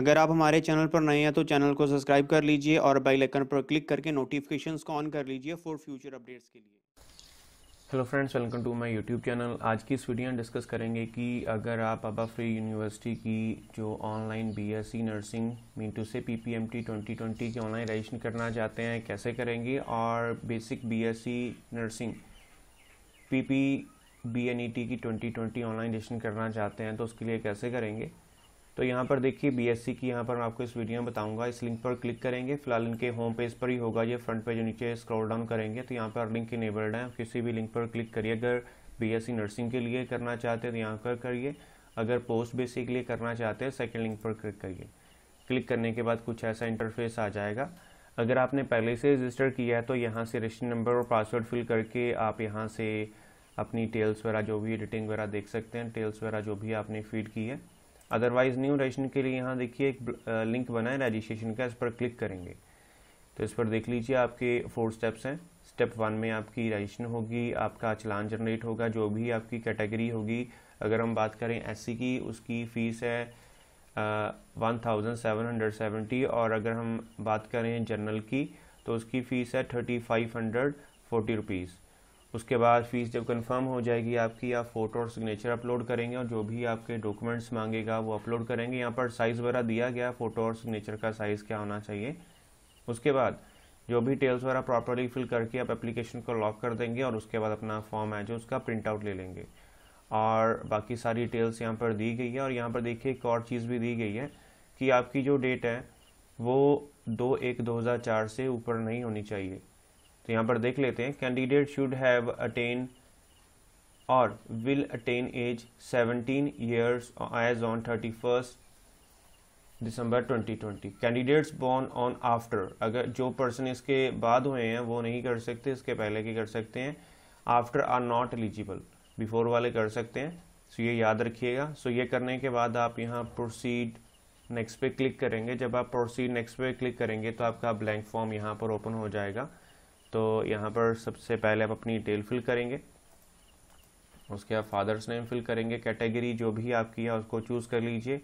अगर आप हमारे चैनल पर नए हैं तो चैनल को सब्सक्राइब कर लीजिए और बेल आइकन पर क्लिक करके नोटिफिकेशन को ऑन कर लीजिए फॉर फ्यूचर अपडेट्स के लिए hello friends welcome to my YouTube channel आज की इस वीडियो में डिस्कस करेंगे कि अगर आप अबा फ्री यूनिवर्सिटी की जो online BSc nursing mean to say PPMT 2020 की ऑनलाइन रजिस्ट्रेशन करना चाहते हैं कैसे करेंगे और basic BSc nursing PP BNET की 2020 ऑनलाइन रजिस्ट्रेशन करना चाहते हैं तो उसके लिए कैसे करेंगे तो यहाँ पर देखिए बीएससी की यहाँ पर मैं आपको इस वीडियो में बताऊंगा इस लिंक पर क्लिक करेंगे फिलहाल इनके होम पेज पर ही होगा ये फ्रंट पेज नीचे स्क्रॉल डाउन करेंगे तो यहाँ पर लिंक इनेबल्ड है किसी भी लिंक पर क्लिक करिए अगर बीएससी नर्सिंग के लिए करना चाहते हैं तो यहाँ पर करिए अगर पोस्ट बेसिक के लिए करना चाहते हैं सेकेंड लिंक पर क्लिक करिए क्लिक करने के बाद कुछ ऐसा इंटरफेस आ जाएगा अगर आपने पहले से रजिस्टर किया है तो यहाँ से रजिस्टर नंबर और पासवर्ड फिल करके आप यहाँ से अपनी टेल्स वगैरह जो भी एडिटिंग वगैरह देख सकते हैं टेल्स वगैरह जो भी आपने फीड की है अदरवाइज न्यू रजिस्ट्रेशन के लिए यहाँ देखिए एक लिंक बना है रजिस्ट्रेशन का इस पर क्लिक करेंगे तो इस पर देख लीजिए आपके फोर स्टेप्स हैं स्टेप वन में आपकी रजिस्ट्रेशन होगी आपका चलान जनरेट होगा जो भी आपकी कैटेगरी होगी अगर हम बात करें एस की उसकी फ़ीस है one thousand seven hundred seventy और अगर हम बात करें जनरल की तो उसकी फ़ीस है thirty five hundred forty rupees उसके बाद फ़ीस जब कंफर्म हो जाएगी आपकी आप फ़ोटो और सिग्नेचर अपलोड करेंगे और जो भी आपके डॉक्यूमेंट्स मांगेगा वो अपलोड करेंगे यहाँ पर साइज़ वगैरह दिया गया फ़ोटो और सिग्नेचर का साइज़ क्या होना चाहिए उसके बाद जो भी डिटेल्स वगैरह प्रॉपरली फिल करके आप एप्लीकेशन को लॉक कर देंगे और उसके बाद अपना फॉर्म है जो उसका प्रिंट आउट ले लेंगे और बाकी सारी डिटेल्स यहाँ पर दी गई है और यहाँ पर देखिए एक और चीज़ भी दी गई है कि आपकी जो डेट है वो दो एक दो हज़ार चार से ऊपर नहीं होनी चाहिए तो यहाँ पर देख लेते हैं कैंडिडेट शुड हैव अटेन और will attain age 17 years age on thirty first December 2020 candidates born on after अगर जो पर्सन इसके बाद हुए हैं वो नहीं कर सकते इसके पहले के कर सकते हैं after are not eligible before वाले कर सकते हैं सो so ये याद रखिएगा सो so ये करने के बाद आप यहाँ प्रोसीड नेक्स्ट पे क्लिक करेंगे जब आप प्रोसीड नेक्स्ट पे क्लिक करेंगे तो आपका ब्लैंक फॉर्म यहाँ पर ओपन हो जाएगा तो यहाँ पर सबसे पहले आप अपनी डिटेल फिल करेंगे उसके बाद फादर्स नेम फिल करेंगे कैटेगरी जो भी आपकी है उसको चूज़ कर लीजिए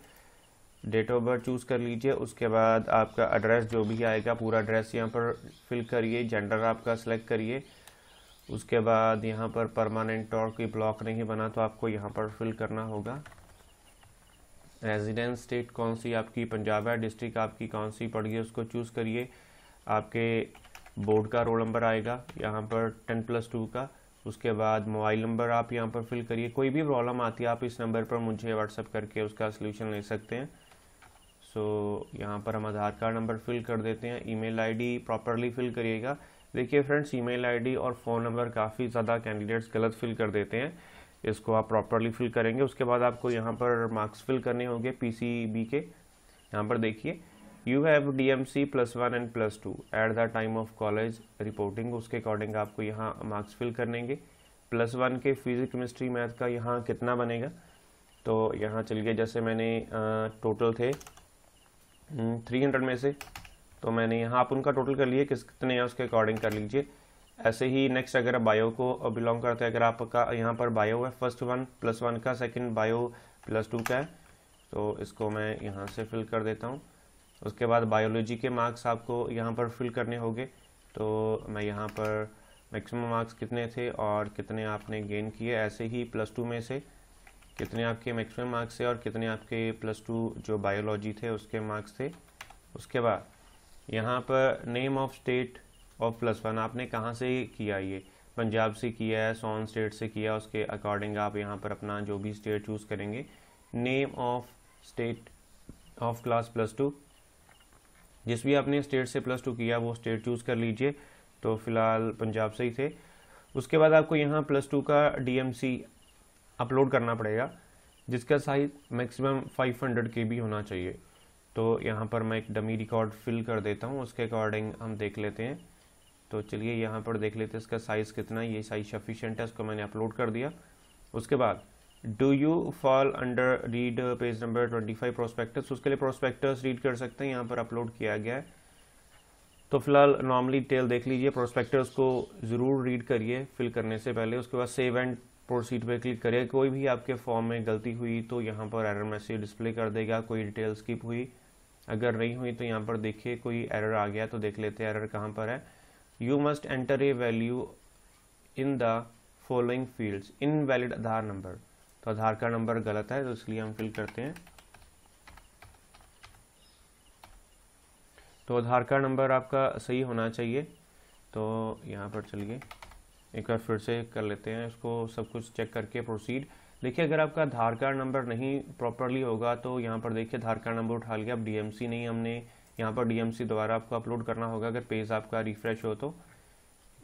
डेट ऑफ बर्थ चूज़ कर लीजिए उसके बाद आपका एड्रेस जो भी आएगा पूरा एड्रेस यहाँ पर फिल करिए जेंडर आपका सेलेक्ट करिए उसके बाद यहाँ पर परमानेंट और कोई ब्लॉक नहीं बना तो आपको यहाँ पर फिल करना होगा रेजिडेंस स्टेट कौन सी आपकी पंजाब है डिस्ट्रिक्ट आपकी कौन सी पड़ गई उसको चूज़ करिए आपके बोर्ड का रोल नंबर आएगा यहाँ पर टेन प्लस टू का उसके बाद मोबाइल नंबर आप यहाँ पर फिल करिए कोई भी प्रॉब्लम आती है आप इस नंबर पर मुझे व्हाट्सअप करके उसका सलूशन ले सकते हैं सो so, यहाँ पर हम आधार कार्ड नंबर फिल कर देते हैं ईमेल आईडी प्रॉपरली फिल करिएगा देखिए फ्रेंड्स ईमेल आईडी और फ़ोन नंबर काफ़ी ज़्यादा कैंडिडेट्स गलत फिल कर देते हैं इसको आप प्रॉपरली फिल करेंगे उसके बाद आपको यहाँ पर मार्क्स फिल करने होंगे पी के यहाँ पर देखिए you have D M C plus one and plus two at the time of college reporting उसके अकॉर्डिंग आपको यहाँ मार्क्स फिल करनेंगे प्लस वन के फिजिक केमिस्ट्री मैथ का यहाँ कितना बनेगा तो यहाँ चल गया जैसे मैंने टोटल थे थ्री हम्म, हंड्रेड में से तो मैंने यहाँ आप उनका टोटल कर लिए किस कितने हैं उसके अकॉर्डिंग कर लीजिए ऐसे ही नेक्स्ट अगर आप बायो को बिलोंग करते हैं अगर आपका यहाँ पर बायो है फर्स्ट वन प्लस वन का सेकंड बायो प्लस टू का है तो इसको मैं यहाँ से फिल कर देता हूँ उसके बाद बायोलॉजी के मार्क्स आपको यहाँ पर फिल करने होंगे तो मैं यहाँ पर मैक्सिमम मार्क्स कितने थे और कितने आपने गेन किए ऐसे ही प्लस टू में से कितने आपके मैक्सिमम मार्क्स थे और कितने आपके प्लस टू जो बायोलॉजी थे उसके मार्क्स थे उसके बाद यहाँ पर name of state of plus one आपने कहाँ से किया ये पंजाब से किया है सोन स्टेट से किया उसके अकॉर्डिंग आप यहाँ पर अपना जो भी स्टेट चूज़ करेंगे name of state of class plus two जिस भी आपने स्टेट से प्लस टू किया वो स्टेट चूज़ कर लीजिए तो फिलहाल पंजाब से ही थे उसके बाद आपको यहाँ प्लस टू का डी अपलोड करना पड़ेगा जिसका size maximum 500 hundred K B होना चाहिए तो यहाँ पर मैं एक डमी रिकॉर्ड फिल कर देता हूँ उसके अकॉर्डिंग हम देख लेते हैं तो चलिए यहाँ पर देख लेते हैं इसका साइज़ कितना है ये साइज़ सफिशेंट है उसको मैंने अपलोड कर दिया उसके बाद do you fall under read page number twenty five prospectus उसके लिए प्रोस्पेक्टस रीड कर सकते हैं यहाँ पर अपलोड किया गया है तो फिलहाल नॉर्मली डिटेल देख लीजिए प्रोस्पेक्टस को ज़रूर रीड करिए फिल करने से पहले उसके बाद सेव एंड प्रोसीड पर क्लिक करिए कोई भी आपके फॉर्म में गलती हुई तो यहाँ पर एरर मैसेज डिस्प्ले कर देगा कोई डिटेल स्किप हुई अगर नहीं हुई तो यहाँ पर देखिए कोई एरर आ गया तो देख लेते हैं एरर कहाँ पर है you must enter a value in the following fields in valid Aadhaar number तो आधार कार्ड नंबर गलत है तो इसलिए हम फिल करते हैं तो आधार कार्ड नंबर आपका सही होना चाहिए तो यहाँ पर चलिए एक बार फिर से कर लेते हैं इसको सब कुछ चेक करके प्रोसीड देखिए अगर आपका आधार कार्ड नंबर नहीं प्रॉपरली होगा तो यहाँ पर देखिए आधार कार्ड नंबर उठा लिया अब डीएमसी नहीं हमने यहाँ पर डीएमसी द्वारा आपको अपलोड करना होगा अगर पेज आपका रिफ्रेश हो तो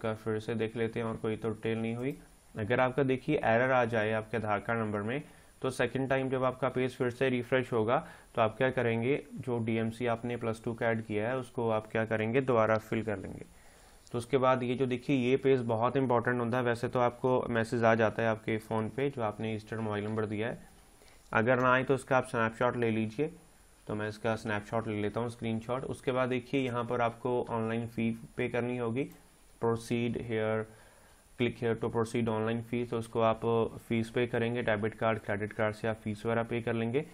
फिर से देख लेते हैं और कोई तो डिटेल नहीं हुई अगर आपका देखिए एरर आ जाए आपके आधार कार्ड नंबर में तो सेकंड टाइम जब आपका पेज फिर से रिफ्रेश होगा तो आप क्या करेंगे जो डीएमसी आपने प्लस टू का ऐड किया है उसको आप क्या करेंगे दोबारा फिल कर लेंगे तो उसके बाद ये जो देखिए ये पेज बहुत इंपॉर्टेंट होता है वैसे तो आपको मैसेज आ जाता है आपके फ़ोन पे जो आपने रजिस्टर्ड मोबाइल नंबर दिया है अगर ना आए तो उसका आप स्नैपशॉट ले लीजिए तो मैं इसका स्नैपशॉट ले लेता हूँ स्क्रीन उसके बाद देखिए यहाँ पर आपको ऑनलाइन फ़ी पे करनी होगी proceed here click here to proceed online fees तो उसको आप फ़ीस पे करेंगे डेबिट कार्ड क्रेडिट कार्ड से आप फ़ीस वगैरह पे कर लेंगे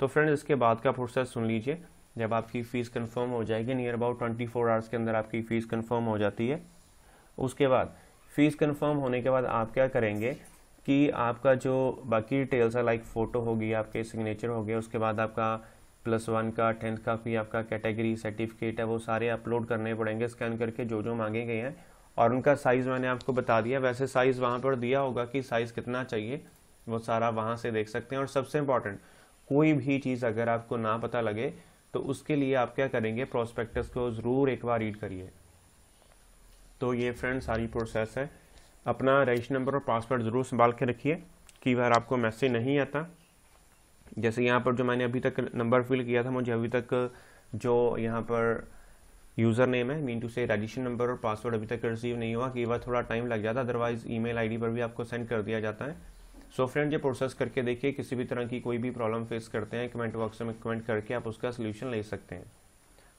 तो फ्रेंड इसके बाद का प्रोसेस सुन लीजिए जब आपकी फ़ीस कंफर्म हो जाएगी near about twenty four hours के अंदर आपकी फ़ीस कंफर्म हो जाती है उसके बाद फ़ीस कंफर्म होने के बाद आप क्या करेंगे कि आपका जो बाकी डिटेल्स है लाइक फ़ोटो होगी आपके सिग्नेचर हो गया उसके बाद आपका प्लस वन का टेंथ का भी आपका कैटेगरी सर्टिफिकेट है वो सारे अपलोड करने पड़ेंगे स्कैन करके जो जो मांगे गए हैं और उनका साइज़ मैंने आपको बता दिया वैसे साइज़ वहाँ पर दिया होगा कि साइज़ कितना चाहिए वो सारा वहाँ से देख सकते हैं और सबसे इम्पॉर्टेंट कोई भी चीज़ अगर आपको ना पता लगे तो उसके लिए आप क्या करेंगे प्रोस्पेक्टस को ज़रूर एक बार रीड करिए तो ये फ्रेंड सारी प्रोसेस है अपना रजिस्टर नंबर और पासवर्ड ज़रूर संभाल के रखिए कि बार आपको मैसेज नहीं आता जैसे यहाँ पर जो मैंने अभी तक नंबर फिल किया था मुझे अभी तक जो यहाँ पर यूज़र नेम है mean to say registration number और पासवर्ड अभी तक रिसीव नहीं हुआ कि बार थोड़ा टाइम लग जाता अदरवाइज़ ईमेल आईडी पर भी आपको सेंड कर दिया जाता है सो so फ्रेंड ये प्रोसेस करके देखिए किसी भी तरह की कोई भी प्रॉब्लम फेस करते हैं कमेंट बॉक्स में कमेंट करके आप उसका सोल्यूशन ले सकते हैं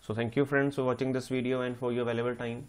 so thank you friends for watching this video and for your available time